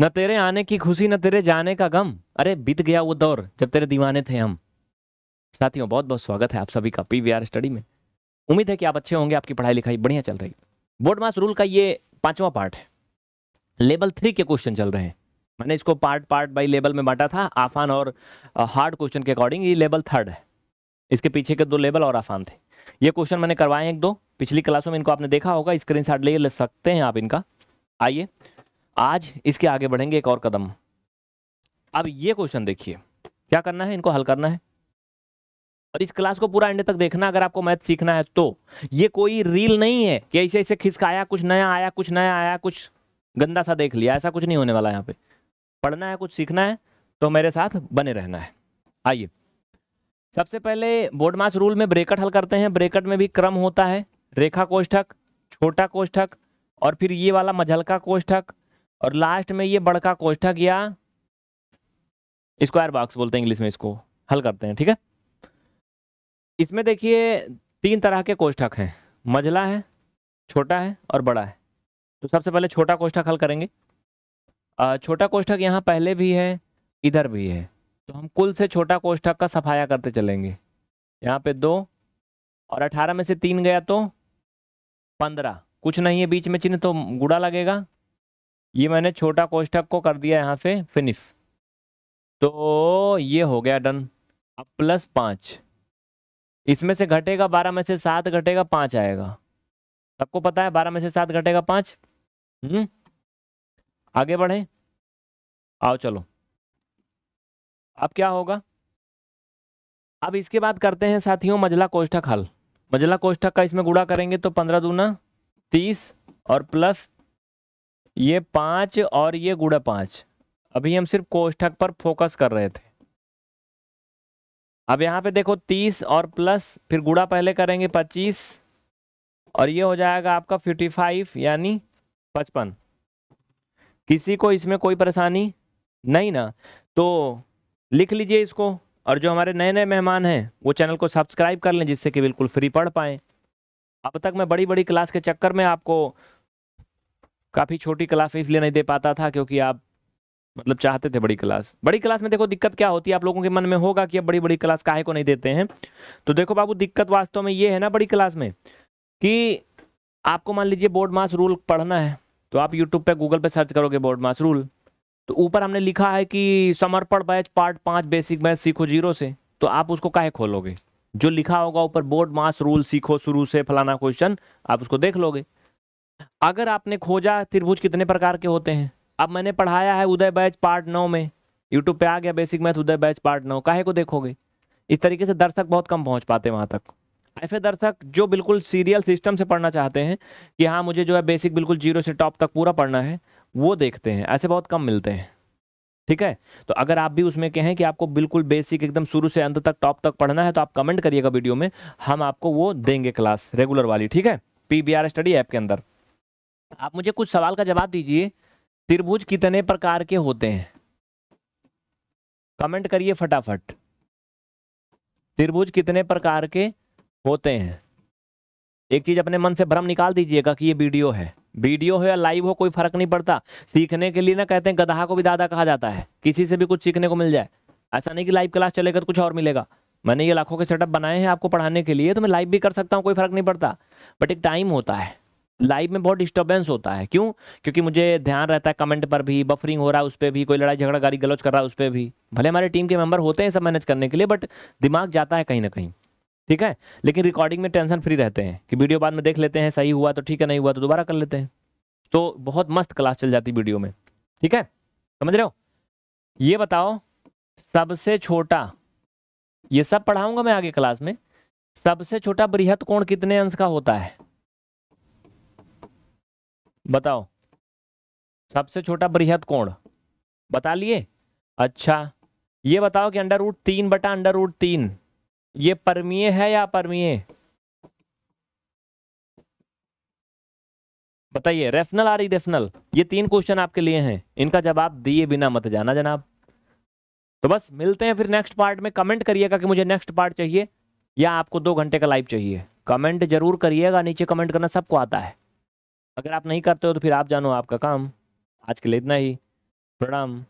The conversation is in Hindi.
न तेरे आने की खुशी न तेरे जाने का गम अरे बीत गया वो दौर जब तेरे दीवाने थे हम साथियों बहुत बहुत स्वागत है आप सभी का पी स्टडी में उम्मीद है कि आप अच्छे होंगे आपकी पढ़ाई लिखाई बढ़िया चल रही बोर्ड मास रूल का ये पांचवा पार्ट है लेवल थ्री के क्वेश्चन चल रहे हैं मैंने इसको पार्ट पार्ट बाई लेवल में बांटा था आफान और हार्ड क्वेश्चन के अकॉर्डिंग ये लेवल थर्ड है इसके पीछे के दो लेवल और आफान थे ये क्वेश्चन मैंने करवाए हैं एक दो पिछली क्लासों में इनको आपने देखा होगा स्क्रीन शॉट ले सकते हैं आप इनका आइए आज इसके आगे बढ़ेंगे एक और कदम अब ये क्वेश्चन देखिए क्या करना है इनको हल करना है और इस क्लास को पूरा एंड तक देखना अगर आपको मैथ सीखना है तो ये कोई रील नहीं है कि ऐसे ऐसे खिसकाया कुछ नया आया कुछ नया आया कुछ गंदा सा देख लिया ऐसा कुछ नहीं होने वाला यहाँ पे पढ़ना है कुछ सीखना है तो मेरे साथ बने रहना है आइए सबसे पहले बोर्ड मास रूल में ब्रेकट हल करते हैं ब्रेकट में भी क्रम होता है रेखा कोष्ठक छोटा कोष्ठक और फिर ये वाला मझलका कोष्ठक और लास्ट में ये बड़का कोष्ठक या स्क्वायर बॉक्स बोलते हैं इंग्लिश में इसको हल करते हैं ठीक है इसमें देखिए तीन तरह के कोष्ठक हैं मझला है छोटा है और बड़ा है तो सबसे पहले छोटा कोष्ठक हल करेंगे छोटा कोष्ठक यहाँ पहले भी है इधर भी है तो हम कुल से छोटा कोष्ठक का सफाया करते चलेंगे यहाँ पे दो और अठारह में से तीन गया तो पंद्रह कुछ नहीं है बीच में चिन्ह तो गुड़ा लगेगा ये मैंने छोटा कोष्टक को कर दिया यहाँ पे फिनिश तो ये हो गया डन अब प्लस पाँच इसमें से घटेगा बारह में से सात घटेगा पाँच आएगा सबको पता है बारह में से सात घटेगा पाँच हम्म। आगे बढ़े आओ चलो अब क्या होगा अब इसके बाद करते हैं साथियों मजला कोष्ठक हल मजला कोष्ठक का इसमें गुड़ा करेंगे तो पंद्रह दूना तीस और प्लस ये पांच और ये गुड़ा पांच अभी हम सिर्फ कोष्ठक पर फोकस कर रहे थे अब यहाँ पे देखो तीस और प्लस फिर गुड़ा पहले करेंगे पच्चीस और ये हो जाएगा आपका फिफ्टी फाइव यानी पचपन किसी को इसमें कोई परेशानी नहीं ना तो लिख लीजिए इसको और जो हमारे नए नए मेहमान हैं वो चैनल को सब्सक्राइब कर लें जिससे कि बिल्कुल फ्री पढ़ पाएँ अब तक मैं बड़ी बड़ी क्लास के चक्कर में आपको काफ़ी छोटी क्लास इसलिए नहीं दे पाता था क्योंकि आप मतलब चाहते थे बड़ी क्लास बड़ी क्लास में देखो दिक्कत क्या होती है आप लोगों के मन में होगा कि अब बड़ी बड़ी क्लास काहे को नहीं देते हैं तो देखो बाबू दिक्कत वास्तव में ये है ना बड़ी क्लास में कि आपको मान लीजिए बोर्ड मास रूल पढ़ना है तो आप यूट्यूब पे गूगल पे सर्च करोगे बोर्ड मास रूल तो ऊपर हमने लिखा है कि समर्पण बैच पार्ट पाँच बेसिक बैच सीखो जीरो से तो आप उसको काहे खोलोगे जो लिखा होगा ऊपर बोर्ड मास रूल सीखो शुरू से फलाना क्वेश्चन आप उसको देख लोगे अगर आपने खोजा त्रिभुज कितने प्रकार के होते हैं अब मैंने पढ़ाया है उदय बैच पार्ट नौ में यूट्यूब पे आ गया basic math Uday batch part नौ काहे को देखोगे इस तरीके से दर्शक बहुत कम पहुंच पाते वहाँ तक ऐसे दर्शक जो बिल्कुल सीरियल सिस्टम से पढ़ना चाहते हैं कि हाँ मुझे जो है बेसिक बिल्कुल जीरो से टॉप तक पूरा पढ़ना है वो देखते हैं ऐसे बहुत कम मिलते हैं ठीक है तो अगर आप भी उसमें कहें कि आपको बिल्कुल बेसिक एकदम शुरू से अंत तक टॉप तक पढ़ना है तो आप कमेंट करिएगा वीडियो में हम आपको वो देंगे क्लास रेगुलर वाली ठीक है पी स्टडी ऐप के अंदर आप मुझे कुछ सवाल का जवाब दीजिए त्रिभुज कितने प्रकार के होते हैं कमेंट करिए फटाफट त्रिभुज कितने प्रकार के होते हैं एक चीज अपने मन से भ्रम निकाल दीजिएगा कि ये वीडियो है वीडियो हो या लाइव हो कोई फर्क नहीं पड़ता सीखने के लिए ना कहते हैं गधा को भी दादा कहा जाता है किसी से भी कुछ सीखने को मिल जाए ऐसा नहीं कि लाइव क्लास चलेगा तो कुछ और मिलेगा मैंने ये लाखों के सेटअप बनाए हैं आपको पढ़ाने के लिए तो मैं लाइव भी कर सकता हूँ कोई फर्क नहीं पड़ता बट एक टाइम होता है लाइव में बहुत डिस्टर्बेंस होता है क्यों क्योंकि मुझे ध्यान रहता है कमेंट पर भी बफरिंग हो रहा है उस पर भी कोई लड़ाई झगड़ा गाली गलौज कर रहा है उस पर भी भले हमारे टीम के मेंबर होते हैं सब मैनेज करने के लिए बट दिमाग जाता है कहीं ना कहीं ठीक है लेकिन रिकॉर्डिंग में टेंशन फ्री रहते हैं कि वीडियो बाद में देख लेते हैं सही हुआ तो ठीक है नहीं हुआ तो दोबारा कर लेते हैं तो बहुत मस्त क्लास चल जाती वीडियो में ठीक है समझ रहे हो ये बताओ सबसे छोटा ये सब पढ़ाऊंगा मैं आगे क्लास में सबसे छोटा बृहत कोण कितने अंश का होता है बताओ सबसे छोटा बृहद कोण बता लिए अच्छा ये बताओ कि अंडर रूट तीन बटा अंडर रूट तीन ये परमीय है या परमीय बताइए रेफनल आ रही रेफनल ये तीन क्वेश्चन आपके लिए हैं इनका जवाब दिए बिना मत जाना जनाब तो बस मिलते हैं फिर नेक्स्ट पार्ट में कमेंट करिएगा कि मुझे नेक्स्ट पार्ट चाहिए या आपको दो घंटे का लाइव चाहिए कमेंट जरूर करिएगा नीचे कमेंट करना सबको आता है अगर आप नहीं करते हो तो फिर आप जानो आपका काम आज के लिए इतना ही प्रणाम